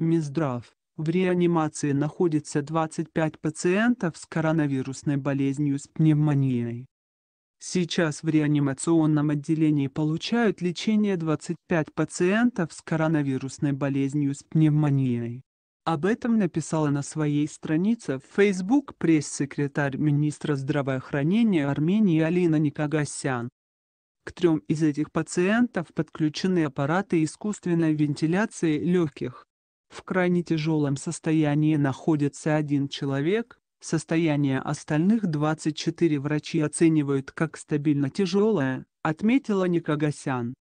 Минздрав. В реанимации находится 25 пациентов с коронавирусной болезнью с пневмонией. Сейчас в реанимационном отделении получают лечение 25 пациентов с коронавирусной болезнью с пневмонией. Об этом написала на своей странице в Facebook пресс-секретарь министра здравоохранения Армении Алина Никогасян. К трем из этих пациентов подключены аппараты искусственной вентиляции легких. В крайне тяжелом состоянии находится один человек, состояние остальных 24 врачи оценивают как стабильно тяжелое, отметила Никогасян.